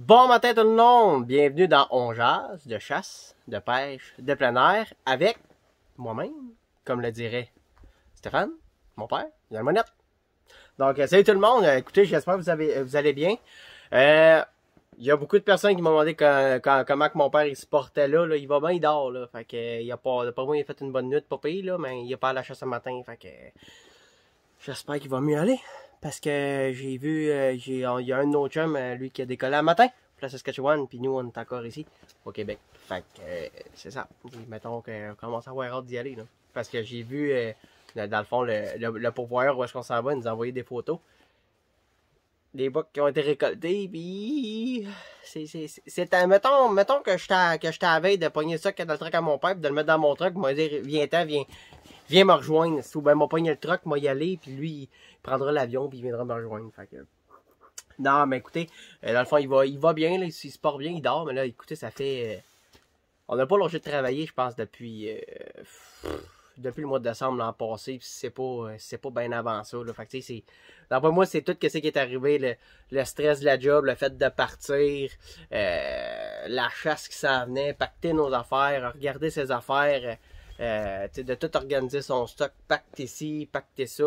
Bon matin tout le monde! Bienvenue dans On jase, de chasse, de pêche, de plein air avec moi-même, comme le dirait Stéphane, mon père, la monnette. Donc, euh, salut tout le monde! Euh, écoutez, j'espère que vous, avez, vous allez bien. Euh, il y a beaucoup de personnes qui m'ont demandé comment mon père il se portait là, Il va bien, il dort. Là. Fait que, il euh, a pas, pas il a fait une bonne nuit, pas pire, là, mais il a pas à la chasse ce matin. Fait que, j'espère qu'il va mieux aller. Parce que j'ai vu, euh, oh, il y a un autre chum, euh, lui, qui a décollé un matin pour la Saskatchewan, puis nous, on est encore ici, au Québec. Fait que euh, c'est ça. mettons qu'on commence à avoir hâte d'y aller. Parce que j'ai vu, dans le fond, le, pourvoyeur où est-ce qu'on s'en va, nous a des photos des bocs qui ont été récoltés, puis c'est, mettons, mettons que j'étais, que je à de pogner ça dans le truck à mon père, de le mettre dans mon truc, me dire, viens-t'en, viens, viens me rejoindre. Si ben, m'a pogné le truck, m'a y aller, puis lui, il prendra l'avion, puis il viendra me rejoindre. Non, mais écoutez, euh, dans le fond, il va, il va bien, là, il se porte bien, il dort, mais là, écoutez, ça fait... Euh, on n'a pas longé de travailler, je pense, depuis... Euh, depuis le mois de décembre l'an passé, puis c'est pas, c'est pas bien avant ça, là. Fait moi, c'est tout ce qui est arrivé, le, stress de la job, le fait de partir, la chasse qui s'en venait, pacter nos affaires, regarder ses affaires euh, de tout organiser son stock, pacter ici, pacter ça,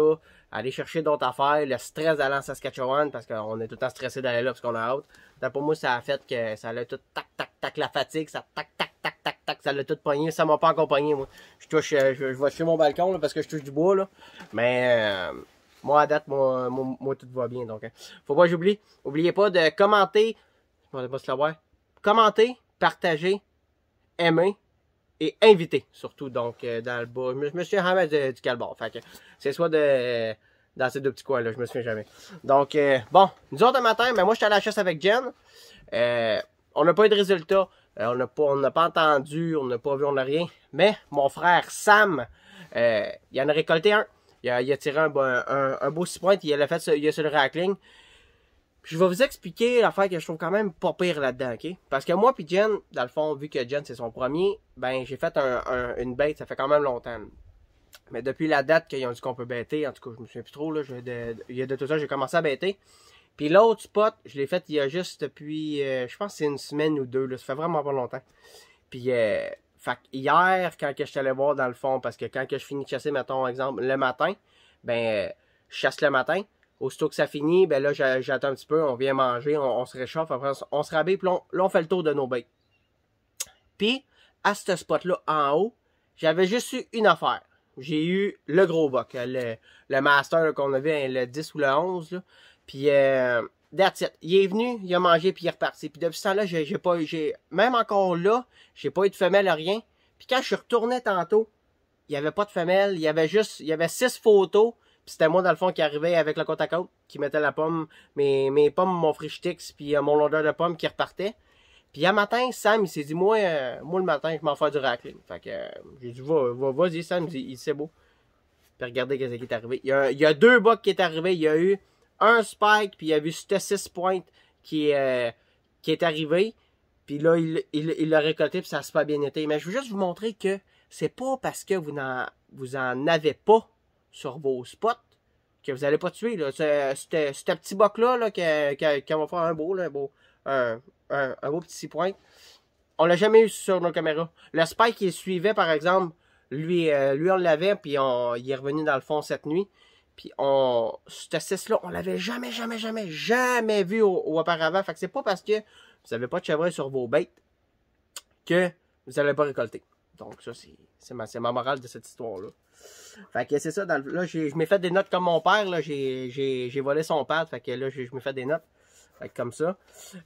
aller chercher d'autres affaires, le stress d'aller en Saskatchewan parce qu'on est tout le temps stressé d'aller là parce qu'on a hâte. pour moi, ça a fait que ça allait tout tac, tac, tac, la fatigue, ça tac, tac, tac, tac, tac, ça l'a tout pogné, ça m'a pas accompagné, moi. Je touche, euh, je, je vais mon balcon, là, parce que je touche du bois, là. Mais, euh, moi, à date, moi, moi, tout va bien, donc, hein. Faut pas que j'oublie. Oubliez pas de commenter, je pas se la voir. Commenter, partager, aimer, et invité, surtout, donc, euh, dans le bas. Je me souviens jamais euh, du, du c'est soit de, dans ces deux petits coins-là, je me souviens jamais. Donc, euh, bon, nous autres, de matin, mais ben, moi, j'étais à la chasse avec Jen. on n'a pas eu de résultat. on n'a pas, pas entendu, on n'a pas vu, on n'a rien. Mais mon frère Sam, il en a récolté un. Il a, tiré un, un, beau six points, il a fait il a sur le rackling je vais vous expliquer l'affaire que je trouve quand même pas pire là-dedans, ok? Parce que moi puis Jen, dans le fond, vu que Jen c'est son premier, ben j'ai fait une bête, ça fait quand même longtemps. Mais depuis la date qu'ils ont dit qu'on peut bêter, en tout cas je me souviens plus trop, il y a de tout ça, j'ai commencé à bêter. Puis l'autre spot, je l'ai fait il y a juste depuis, euh, je pense c'est une semaine ou deux, ça fait vraiment pas longtemps. Puis euh, fait hier, quand je suis allé voir dans le fond, parce que quand que je finis de chasser, mettons exemple, le matin, ben euh, je chasse le matin, Aussitôt que ça finit, ben là, j'attends un petit peu, on vient manger, on, se réchauffe, après on, se rabait, puis là, on fait le tour de nos baies. Puis, à ce spot-là, en haut, j'avais juste eu une affaire. J'ai eu le gros buck, le, le master qu'on avait, hein, le 10 ou le 11. Puis, euh, that's it. Il est venu, il a mangé, puis il est reparti. Puis depuis ce temps-là, j'ai pas j'ai Même encore là, j'ai pas eu de femelle, rien. Puis quand je suis retourné tantôt, il n'y avait pas de femelle. Il y avait juste, il y avait six photos c'était moi, dans le fond, qui arrivais avec le côte à côte, qui mettait la pomme, mes, mes pommes, mon frishtix, puis euh, mon lodeur de pomme qui repartait. Puis un matin, Sam, il s'est dit, moi, euh, moi le matin, je m'en fais du raclette. » Fait que euh, j'ai dit, vas-y, Sam, il, beau. Puis regardez ce qui est arrivé. Il y, a, deux bocs qui est arrivé. Il y a eu un spike, puis il y a eu cette six pointes qui, qui est arrivé. Puis là, il, il l'a récolté, puis ça a pas bien été. Mais je veux juste vous montrer que c'est pas parce que vous n'en en avez pas sur vos spots que vous n'allez pas tuer. Là. un petit boc-là là, qui, va faire un beau, un beau, un, un, petit point. On l'a jamais eu sur nos caméras. Le spike qui suivait, par exemple, lui, euh, lui on l'avait, puis on, il est revenu dans le fond cette nuit. Puis on, cette cesse-là, on l'avait jamais, jamais, jamais, jamais vu auparavant. Fait que c'est pas parce que vous n'avez pas de chevreuil sur vos bêtes que vous n'allez pas récolter. Donc, ça, c'est ma, ma, morale de cette histoire-là. Fait que c'est ça. là, je m'ai fait des notes comme mon père. Là, j'ai volé son pad. Fait que là, je m'ai fait des notes. Fait que comme ça.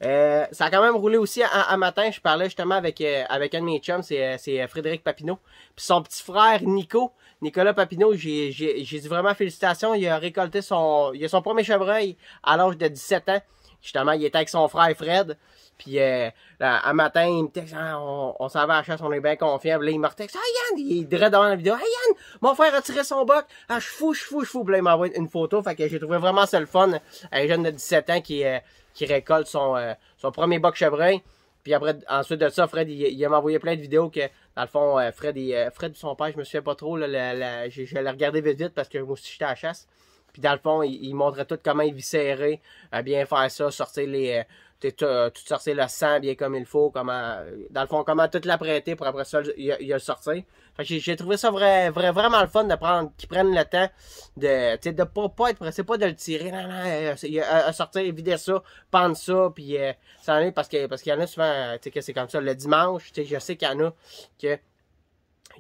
Euh, ça a quand même roulé aussi un matin. Je parlais justement avec, euh, avec un de mes chums. C'est euh, Frédéric Papineau. Puis son petit frère, Nico. Nicolas Papineau, j'ai dit vraiment félicitations. Il a récolté son, il a son premier chevreuil à l'âge de 17 ans. Justement, il était avec son frère Fred. Puis euh, un matin, il me texte ah, on, s'en va à la chasse, on est bien confiant. il me retexte Ah Yann, il dirait devant la vidéo Ah Yann, mon frère a tiré son boc. Ah, je fous, je fous, je fou, Puis là, il m'envoie une photo. Fait que j'ai trouvé vraiment ça le fun. Un jeune de 17 ans qui, euh, qui récolte son, euh, son premier boc chevreuil. Puis après, ensuite de ça, Fred, il, m'a envoyé plein de vidéos que, dans le fond, Fred, et, Fred son père, je me souviens pas trop, je, je l'ai regardé vite vite parce que moi aussi j'étais à la chasse. Puis dans le fond, il, montrait tout comment il à euh, bien faire ça, sortir les. Euh, euh, tout sortir le sang bien comme il faut, comment. Dans le fond, comment tout l'apprêter pour après ça il le sortir. j'ai trouvé ça vrai, vrai, vraiment le fun de prendre. qu'ils prennent le temps de. de pas, pas être pressé, pas de le tirer. Non, non, à, sortir, vider ça, pendre ça, puis ça parce que parce qu'il y en a souvent, tu que c'est comme ça. Le dimanche, je sais qu'il y en a que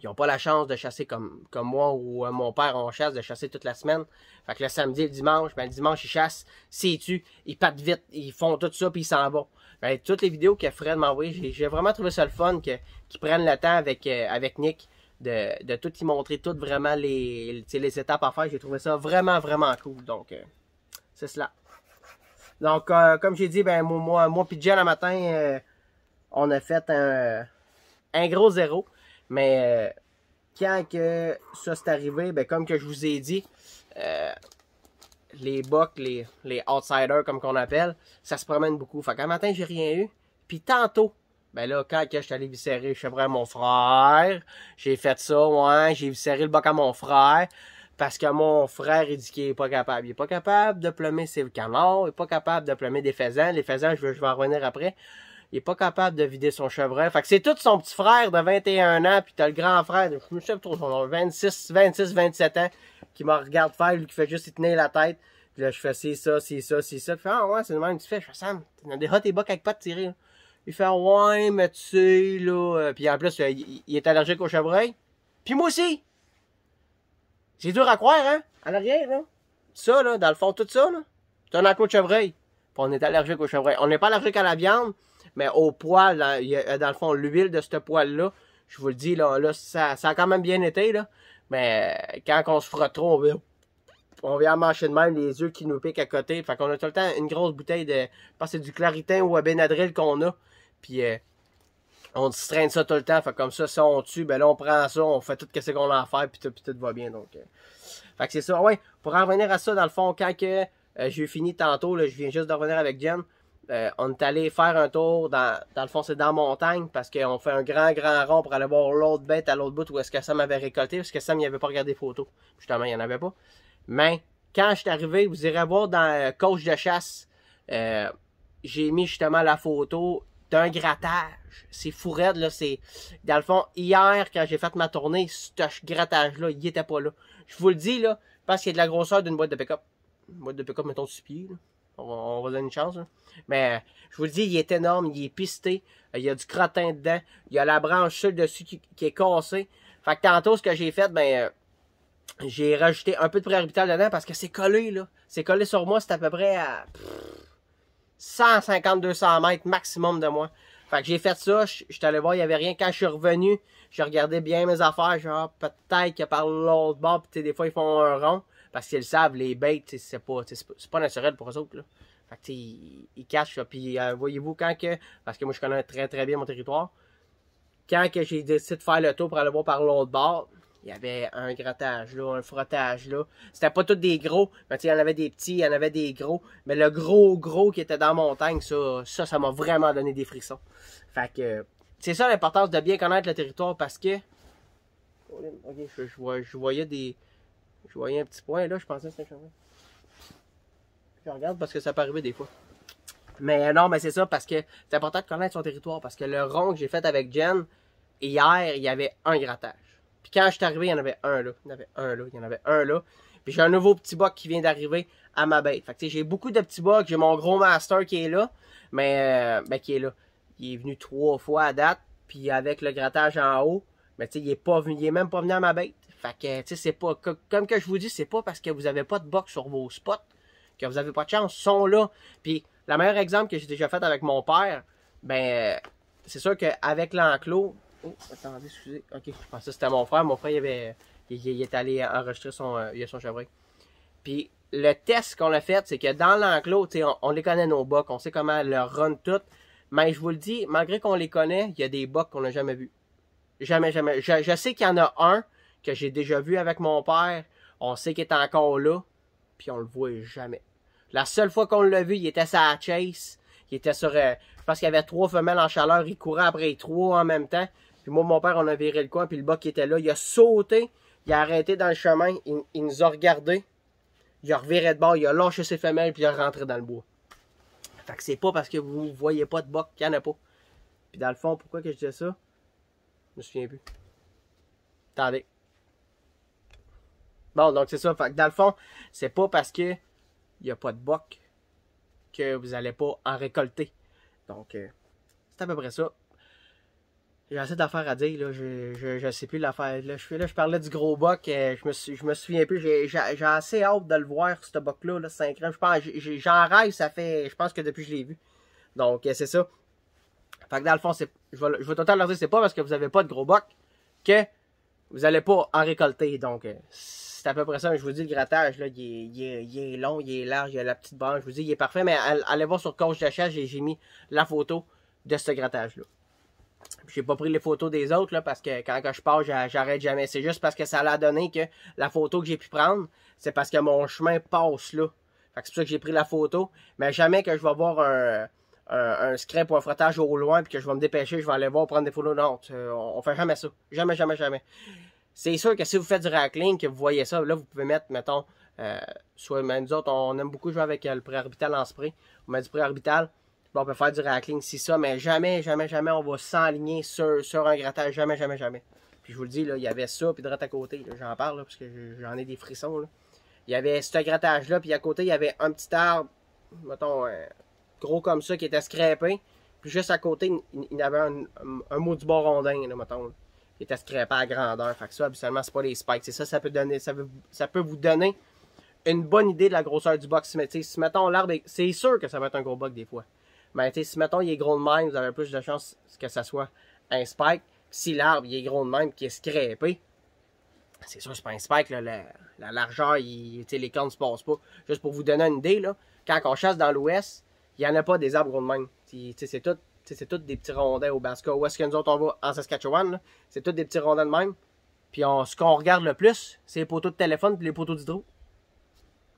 ils n'ont pas la chance de chasser comme, comme moi ou euh, mon père, on chasse, de chasser toute la semaine. Fait que le samedi et le dimanche, ben, le dimanche, ils chassent, s'ils tuent, ils partent vite, ils font tout ça, puis ils s'en vont. Ben, toutes les vidéos que Fred m'a envoyées, j'ai vraiment trouvé ça le fun qu'ils prennent le temps avec, euh, avec Nick de, tout y montrer, toutes vraiment les, les étapes à faire. J'ai trouvé ça vraiment, vraiment cool. Donc, euh, c'est cela. Donc, comme j'ai dit, ben, moi, moi, puis Jen, le matin, on a fait un gros zéro. Mais euh, quand que ça c'est arrivé, ben, comme que je vous ai dit, euh, les bucks, les, les outsiders comme qu'on appelle, ça se promène beaucoup. Fait qu'un matin, j'ai rien eu. Puis tantôt, ben là, quand que je suis allé viscérer je suis mon frère, j'ai fait ça, ouais, j'ai viscéré le boc à mon frère. Parce que mon frère, il dit qu'il est pas capable. Il est pas capable de plumer ses canards, il n'est pas capable de plumer des faisans. Les faisans, je je vais en revenir après. Il est pas capable de vider son chevreuil. Fait que c'est tout son petit frère de 21 ans, puis t'as le grand frère, de, je me souviens trop son 26, 26, 27 ans, qui me regarde faire, lui qui fait juste il tenir la tête. Puis là, je fais c'est ça, c'est ça, c'est ça. fait ah ouais, c'est le même que tu fais. Je fais Sam, t'as déjà et bas avec pas de tirer. Il fait ouais, mais tu sais, là. Euh, puis en plus, euh, il, est allergique au chevreuil. Puis moi aussi. C'est dur à croire, hein? À l'arrière, là. Ça, là, dans le fond, tout ça, là. T'as un enclos de chevreuil. Puis on est allergique au chevreuil. On n'est pas allergique à la viande, mais au poil, dans, euh, dans le fond, l'huile de ce poil-là, je vous le dis, là, ça, a quand même bien été, là. Mais euh, quand on se frotte trop, on vient, on de même les yeux qui nous piquent à côté. Fait qu'on a tout le temps une grosse bouteille de. Je c'est du Claritin ou un Benadryl qu'on a. Puis euh, on se ça tout le temps. Fait comme ça, si on tue, ben là, on prend ça, on fait tout ce qu'on a à faire, puis tout, tout va bien. Donc. Fait que c'est ça. Ouais, pour en revenir à ça, dans le fond, quand que. j'ai fini tantôt, je viens juste de revenir avec Jen. Euh, on est allé faire un tour dans, dans le fond, c'est dans la montagne parce qu'on fait un grand, grand rond pour aller voir l'autre bête à l'autre bout où est-ce que Sam avait récolté parce que Sam avait pas regardé photo Justement, il n'y en avait pas. Mais quand je suis arrivé, vous irez voir dans euh, Coach de chasse, euh, j'ai mis justement la photo d'un grattage. C'est fou là. C'est, dans le fond, hier, quand j'ai fait ma tournée, ce grattage-là, il était pas là. Je vous le dis, là, parce qu'il y a de la grosseur d'une boîte de pick-up. Une boîte de pick-up, mettons, six pied, là. On va, donner une chance. Hein. Mais je vous le dis, il est énorme, il est pisté, il y a du crottin dedans, il y a la branche sur dessus qui, est cassée. Fait que tantôt, ce que j'ai fait, ben, euh, j'ai rajouté un peu de préorbital dedans parce que c'est collé, là. C'est collé sur moi, c'est à peu près à 150-200 mètres maximum de moi. Fait que j'ai fait ça, je, suis allé voir, il n'y avait rien. Quand je suis revenu, je regardais bien mes affaires, genre peut-être que par l'autre bord, puis des fois ils font un rond parce qu'ils savent, les bêtes, c'est pas, c'est pas naturel pour eux autres. Fait que, ils, ils cachent. Puis euh, voyez-vous, quand que. Parce que moi, je connais très très bien mon territoire. Quand que j'ai décidé de faire le tour pour aller voir par l'autre bord, il y avait un grattage là, un frottage là. C'était pas tous des gros, mais il y en avait des petits, il y en avait des gros. Mais le gros gros qui était dans la montagne, ça, ça, m'a vraiment donné des frissons. Fait que. C'est ça l'importance de bien connaître le territoire parce que. Oh, ok, je voyais des je voyais un petit point là, je pensais que c'était un Je regarde parce que ça peut arriver des fois. Mais euh, non, mais c'est ça parce que c'est important de connaître son territoire. Parce que le rond que j'ai fait avec Jen, hier, il y avait un grattage. Puis quand je suis arrivé, il y en avait un là. Il y en avait un là. Il y en avait un là. Puis j'ai un nouveau petit bac qui vient d'arriver à ma bête. Fait que j'ai beaucoup de petits bacs, J'ai mon gros master qui est là. Mais euh, ben, qui est là. Il est venu trois fois à date. Puis avec le grattage en haut, mais tu sais, il est il est même pas venu à ma bête. Fait que, tu sais, c'est pas, comme que je vous dis, c'est pas parce que vous avez pas de box sur vos spots que vous avez pas de chance, Ils sont là. Puis, le meilleur exemple que j'ai déjà fait avec mon père, ben, euh, c'est sûr qu'avec l'enclos, oh, attendez, excusez, ok, je pensais que c'était mon frère, mon frère, il avait, il, est allé enregistrer son, euh, il a son chevreuil. Puis, le test qu'on a fait, c'est que dans l'enclos, on, on les connaît nos box, on sait comment leur run toutes. Mais je vous le dis, malgré qu'on les connaît, il y a des box qu'on n'a jamais vus. Jamais, jamais. je sais qu'il y en a un que j'ai déjà vu avec mon père, on sait qu'il est encore là, puis on le voit jamais. La seule fois qu'on l'a vu, il était sur la chase, il était sur... parce euh, qu'il y avait trois femelles en chaleur, il courait après les trois en même temps. Puis moi, mon père, on a viré le coin, puis le bas qui était là, il a sauté, il a arrêté dans le chemin, il, nous a regardés, il a reviré de bord, il a lâché ses femelles, puis il est rentré dans le bois. Fait que c'est pas parce que vous voyez pas de boc qu'il n'y en a pas. Puis dans le fond, pourquoi que je disais ça? Je me souviens plus. Attendez. Bon, donc c'est ça. Fait dans le fond, c'est pas parce que il n'y a pas de boc que vous n'allez pas en récolter. Donc, euh, c'est à peu près ça. J'ai assez d'affaires à dire, là. Je, je, sais plus l'affaire. Là, je, je parlais du gros boc. Euh, je, me, je me souviens plus. J'ai, assez hâte de le voir, ce boc-là, là, 5 Je pense, j'en rêve, ça fait. Je pense que depuis que je l'ai vu. Donc, euh, c'est ça. Fait dans le fond, je, vais, je totalement leur dire, c'est pas parce que vous n'avez pas de gros boc que vous n'allez pas en récolter. Donc, c'est à peu près ça. Je vous dis, le grattage, là, il est, long, il est large, il a la petite branche. Je vous dis, il est parfait, mais allez voir sur Coach d'achat et j'ai mis la photo de ce grattage-là. J'ai pas pris les photos des autres là, parce que quand je pars, j'arrête jamais. C'est juste parce que ça l'a donné que la photo que j'ai pu prendre, c'est parce que mon chemin passe là. Fait c'est pour ça que j'ai pris la photo. Mais jamais que je vais voir un, un, un scrap ou un frottage au loin puis que je vais me dépêcher, je vais aller voir prendre des photos. d'autres. on, on fait jamais ça. Jamais, jamais, jamais c'est sûr que si vous faites du rackling, que vous voyez ça, là, vous pouvez mettre, mettons, euh, soit ben, nous autres, on aime beaucoup jouer avec euh, le pré en spray. On met du pré on peut faire du rackling, si ça, mais jamais, jamais, jamais on va s'enligner sur, un grattage. Jamais, jamais, jamais. Puis je vous le dis, là, il y avait ça, puis droit à côté. J'en parle, parce que j'en ai des frissons. Il y avait ce grattage-là, puis à côté, il y avait un petit arbre, mettons, euh, gros comme ça, qui était scrapé. Puis juste à côté, il y avait un, mot du bord rondin, là, mettons. Il était scrappé à grandeur. Fait que ça, habituellement, c'est pas les spikes. C'est ça, ça peut donner, ça ça peut vous donner une bonne idée de la grosseur du box. Si, si mettons l'arbre, c'est sûr que ça va être un gros box des fois. Mais si mettons il est gros de même, vous avez plus de chances que ça soit un spike. Si l'arbre il est gros de même, qui est scrépé, c'est sûr c'est pas un spike. la, largeur, les cornes ne se passent pas. Juste pour vous donner une idée, là, quand on chasse dans l'ouest, il n'y en a pas des arbres gros de même. C'est tout c'est tous des petits rondins au basket. Où est-ce que nous autres, on va en Saskatchewan, c'est tous des petits rondins de même. Puis on, ce qu'on regarde le plus, c'est les poteaux de téléphone et les poteaux d'hydro.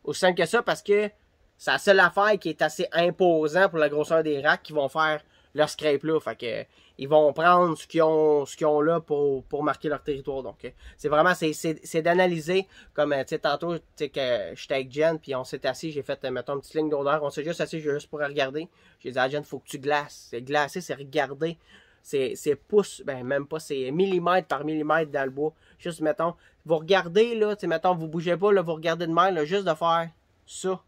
Aussi simple que ça, parce que c'est la seule affaire qui est assez imposant pour la grosseur des racks qui vont faire leur scrape là. Fait que, ils vont prendre ce qu'ils ont, ce qu'ils ont là pour, pour marquer leur territoire. Donc, euh, c'est vraiment, c'est, c'est, d'analyser. Comme, euh, tu sais, tantôt, tu sais, que j'étais avec Jen, puis on s'est assis, j'ai fait, euh, mettons, une petite ligne d'odeur. On s'est juste assis, juste pour regarder. J'ai dit à ah, Jen, faut que tu glaces. C'est glacer, c'est regarder. C'est, c'est ben, même pas, c'est millimètre par millimètre dans le bois. Juste, mettons, vous regardez, là, tu sais, mettons, vous bougez pas, là, vous regardez de main là, juste de faire ça.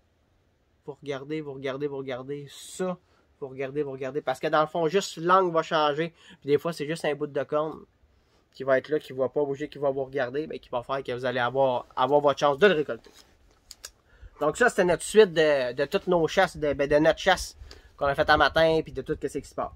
Vous regardez, vous regardez, vous regardez ça. Vous regardez, vous regardez. Parce que dans le fond, juste l'angle va changer. Puis des fois, c'est juste un bout de corne qui va être là, qui ne va pas bouger, qui va vous regarder, mais ben, qui va faire que vous allez avoir, avoir votre chance de le récolter. Donc ça, c'était notre suite de, toutes nos chasses, ben, de, notre chasse qu'on a faite à matin, puis de tout ce qui se passe.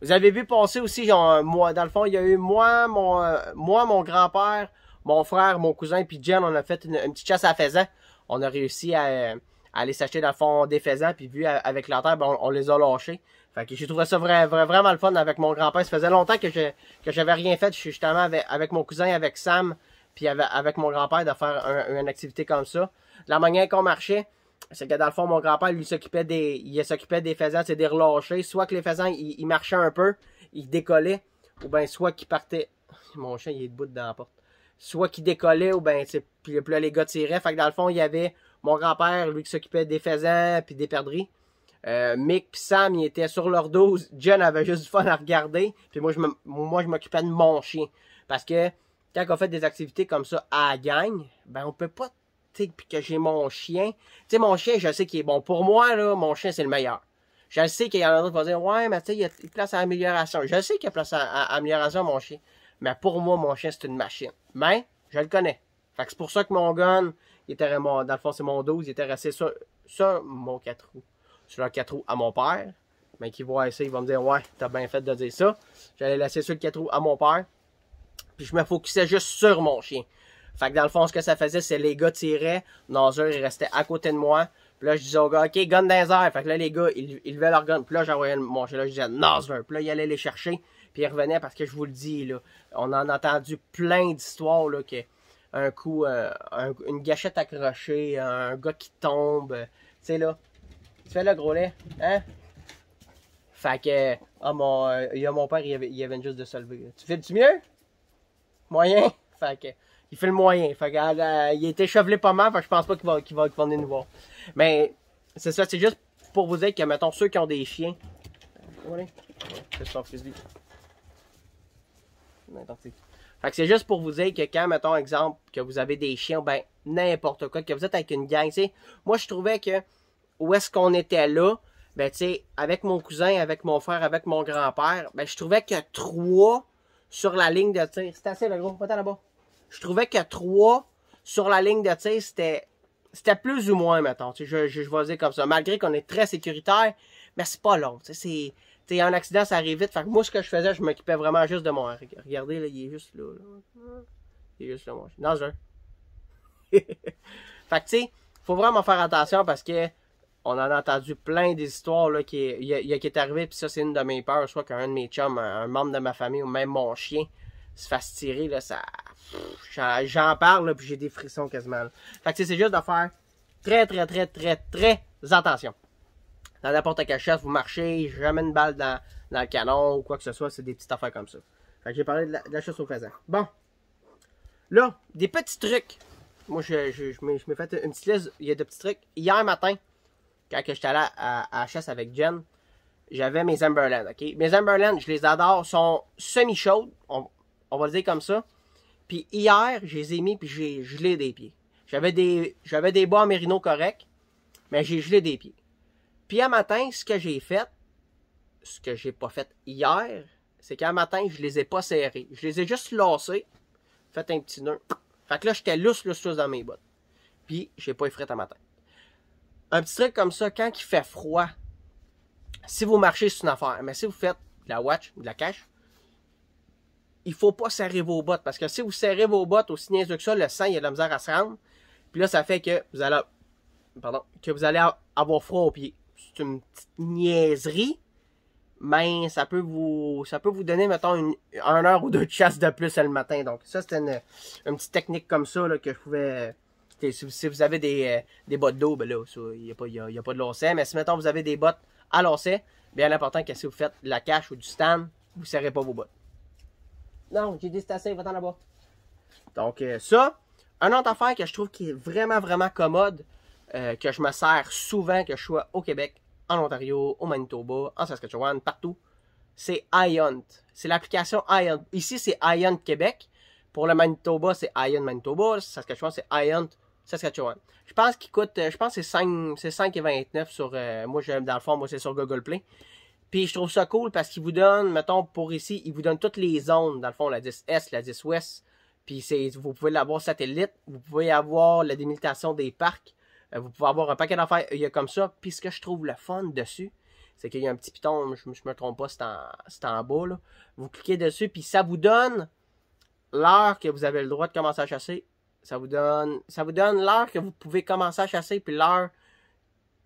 Vous avez vu passer aussi, genre, moi, dans le fond, il y a eu moi, mon, moi, mon grand-père, mon frère, mon cousin, puis Jen, on a fait une, une petite chasse à faisan. On a réussi à, aller s'acheter dans le fond faisans. puis vu avec la terre, ben, on, les a lâchés. Fait que j'ai trouvé ça vrai, vraiment le fun avec mon grand-père. Ça faisait longtemps que je que j'avais rien fait. Je suis justement avec, mon cousin, avec Sam, puis avec, mon grand-père de faire une activité comme ça. La manière qu'on marchait, c'est que dans le fond, mon grand-père, lui, s'occupait des, il s'occupait des faisans, c'est des relâchés. Soit que les faisans, ils, marchaient un peu, ils décollaient, ou bien soit qu'ils partaient. Mon chien, il est debout dans la porte. Soit qu'ils décollaient, ou bien, c'est, puis les gars tiraient. Fait que dans le fond, il y avait mon grand-père, lui, qui s'occupait des faisans puis des perdrix. Euh, Mick puis Sam, ils étaient sur leur dos. John avait juste du fun à regarder. Puis moi, je moi, je m'occupais de mon chien. Parce que quand on fait des activités comme ça à gagne, gang, ben on peut pas, tu puis que j'ai mon chien. Tu sais, mon chien, je sais qu'il est bon. Pour moi, là, mon chien, c'est le meilleur. Je sais qu'il y en a d'autres qui vont dire, ouais, mais tu sais, il y a place à amélioration. Je sais qu'il y a place à, à, amélioration, mon chien. Mais pour moi, mon chien, c'est une machine. Mais, je le connais. Fait que c'est pour ça que mon gun, il était, dans le fond, c'est mon 12, il était resté sur, mon 4 roues, sur le 4 roues à mon père. Mais qui voit ça, il va me dire Ouais, t'as bien fait de dire ça. J'allais laisser sur le 4 roues à mon père. Puis je me focusais juste sur mon chien. Fait que dans le fond, ce que ça faisait, c'est les gars tiraient. Nazur, il restait à côté de moi. Puis là, je disais aux gars, OK, gun dans Fait que là, les gars, ils, levaient leur gun. Puis là, j'envoyais mon chien. Là, je disais Nazur. Puis là, il allait les chercher. Puis il revenait, parce que je vous le dis, là, on en a entendu plein d'histoires, là, que un coup, euh, une gâchette accrochée, un gars qui tombe. Tu sais, là. Tu fais le gros lait, hein? Fait que, ah, mon, euh, il y a mon père, il, avait, il avait juste de se lever. Tu fais du mieux? Moyen? Fait que, il fait le moyen. Fait que, ah, ah, il est échevelé pas mal, fait que je pense pas qu'il va, va, venir nous voir. Mais, c'est ça, c'est juste pour vous dire que, mettons, ceux qui ont des chiens. C'est son frisbee. Fait que c'est juste pour vous dire que quand, mettons, exemple, que vous avez des chiens, ben, n'importe quoi, que vous êtes avec une gang, tu sais, moi, je trouvais que où est-ce qu'on était là, ben, tu sais, avec mon cousin, avec mon frère, avec mon grand-père, ben, je trouvais que trois sur la ligne de tir, c'est assez le gros, pas là-bas. Je trouvais que trois sur la ligne de tir, c'était, c'était plus ou moins, mettons, tu sais, je, je, vais dire comme ça. Malgré qu'on est très sécuritaire, mais c'est pas long, tu c'est, un accident, ça arrive vite. Fait que moi, ce que je faisais, je m'occupais vraiment juste de mon. Regardez, là, il est juste là. Il est juste là, moi. Dans un. fait que, tu sais, faut vraiment faire attention parce que on en a entendu plein d'histoires qui, est, y qui est arrivé. Puis ça, c'est une de mes peurs. Soit qu'un de mes chums, un, membre de ma famille ou même mon chien se fasse tirer, là, ça. J'en parle, puis j'ai des frissons quasiment. Fait que, tu c'est juste de faire très, très, très, très, très attention dans la porte à vous marchez, je ramène une balle dans, le canon ou quoi que ce soit, c'est des petites affaires comme ça. Fait que j'ai parlé de la, chasse au faisan. Bon. Là, des petits trucs. Moi, je, me je m'ai fait une petite liste, il y a des petits trucs. Hier matin, quand j'étais allé à, à, la chasse avec Jen, j'avais mes Amberland, ok? Mes Amberland, je les adore, sont semi-chaudes, on, va le dire comme ça. Puis hier, je les ai mis, puis j'ai gelé des pieds. J'avais des, j'avais des bois en mérino corrects, mais j'ai gelé des pieds. Puis à matin, ce que j'ai fait, ce que j'ai pas fait hier, c'est qu'à matin, je les ai pas serrés. Je les ai juste lassés, fait un petit nœud. Fait que là, j'étais lousse, lousse, dans mes bottes. Puis, j'ai pas effrayé à matin. Un petit truc comme ça, quand il fait froid, si vous marchez, c'est une affaire. Mais si vous faites de la watch, de la cache, il faut pas serrer vos bottes. Parce que si vous serrez vos bottes aussi niaiseux que ça, le sang, il y a de la misère à se rendre. Puis là, ça fait que vous allez, pardon, que vous allez avoir froid aux pieds c'est une petite niaiserie, mais ça peut vous, ça peut vous donner, mettons, une, heure ou deux de chasse de plus le matin. Donc, ça, c'était une, petite technique comme ça là, que je pouvais. Si, vous avez des, euh, des bottes d'eau, ben il n'y a, pas, de lancer. Mais si, mettons, vous avez des bottes à lancer, bien l'important, que si vous faites de la cache ou du stand, vous ne serrez pas vos bottes. Non, j'ai dit c'est assez, va-t'en là-bas. Donc, euh, ça. un autre affaire que je trouve qui est vraiment, vraiment commode, euh, que je me sers souvent, que je sois au Québec, en Ontario, au Manitoba, en Saskatchewan, partout, c'est iOnt. C'est l'application iOnt. Ici, c'est iOnt Québec. Pour le Manitoba, c'est iOnt Manitoba. Saskatchewan, c'est iOnt Saskatchewan. Je pense qu'il coûte, euh, je pense que c'est 5,29 sur, euh, moi, dans le fond, moi, c'est sur Google Play. Puis je trouve ça cool parce qu'il vous donne, mettons, pour ici, il vous donne toutes les zones, dans le fond, la 10 s la 10 Ouest. Puis vous pouvez l'avoir satellite, vous pouvez avoir la démilitation des parcs, euh, vous pouvez avoir un paquet d'affaires il y a comme ça. Puis ce que je trouve le fun dessus, c'est qu'il y a un petit piton, je, ne me trompe pas, c'est en, bas. Là. Vous cliquez dessus, puis ça vous donne l'heure que vous avez le droit de commencer à chasser. Ça vous donne, ça vous donne l'heure que vous pouvez commencer à chasser, puis l'heure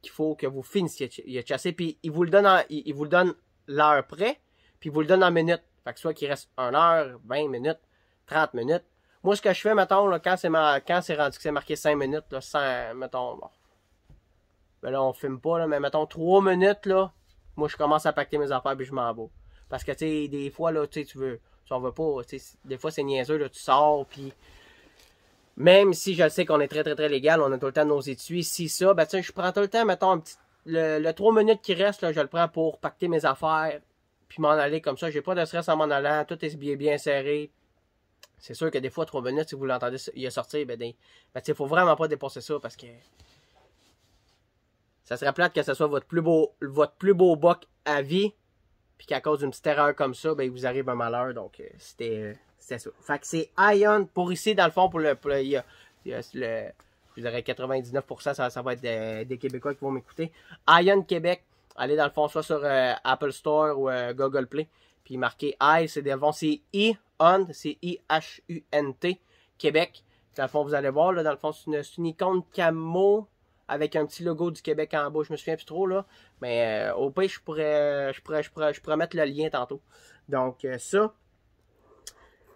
qu'il faut que vous finissiez de chasser. Puis il vous le donne, il, vous donne l'heure près, puis il vous le donne en minutes. Fait que soit qu'il reste 1 heure, 20 minutes, 30 minutes, moi, ce que je fais, mettons, quand c'est rendu que c'est marqué 5 minutes, là, mettons, Mais Ben là, on filme pas, mais mettons 3 minutes, là, moi, je commence à pacter mes affaires puis je m'en vais. Parce que, tu sais, des fois, là, tu sais, tu veux, tu en pas, des fois, c'est niaiseux, là, tu sors puis même si je sais qu'on est très, très, très légal, on a tout le temps nos étuis, si ça, bah tu je prends tout le temps, mettons, le, 3 minutes qui reste, là, je le prends pour pacter mes affaires puis m'en aller comme ça. J'ai pas de stress en m'en allant, tout est bien, bien serré c'est sûr que des fois, trop minutes, si vous l'entendez il est sorti, ben, ben il faut vraiment pas dépenser ça parce que ça serait plate que ce soit votre plus beau, votre plus beau boc à vie, puis qu'à cause d'une petite erreur comme ça, ben, il vous arrive un malheur. Donc, euh, c'était euh, ça. Fait que c'est Ion pour ici, dans le fond, pour le. il y a, 99%, ça, va être des, Québécois qui vont m'écouter. Ion Québec, allez dans le fond, soit sur euh, Apple Store ou Google Play puis marqué I, c'est devant, c'est I, on, c'est I-H-U-N-T, Québec. Dans le fond, vous allez voir, dans le fond, c'est une, icône camo avec un petit logo du Québec en bas, je me souviens plus trop, là. Mais euh, au pire, je pourrais, je, pourrais, je, mettre le lien tantôt. Donc, euh, ça.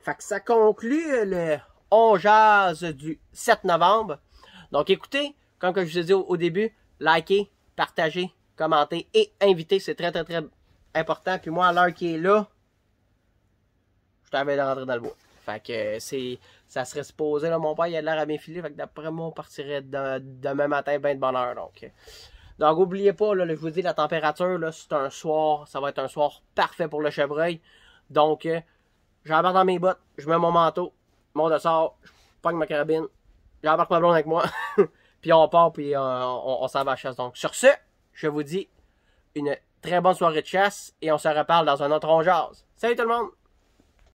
Fait que ça conclut le 11 Jazz du 7 novembre. Donc, écoutez, comme je vous ai dit au début, likez, partagez, commentez et invitez. C'est très, très, très important. Puis moi, à l'heure qui est là, je t'avais de rentrer dans le bois. Fait que euh, c'est. Ça serait supposé, là, mon père, il a de l'air à filer, Fait que d'après moi, on partirait demain matin, bien de bonne heure. Donc. Donc, oubliez pas, là, je vous dis, la température, là, c'est un soir, ça va être un soir parfait pour le chevreuil. Donc, j'en euh, j'embarque dans mes bottes, je mets mon manteau, mon dessert, je pogne ma carabine, j'embarque pas blonde avec moi, puis on part, puis euh, on, on s'en va à la chasse. Donc, sur ce, je vous dis une Très bonne soirée de chasse et on se reparle dans un autre on Salut tout le monde!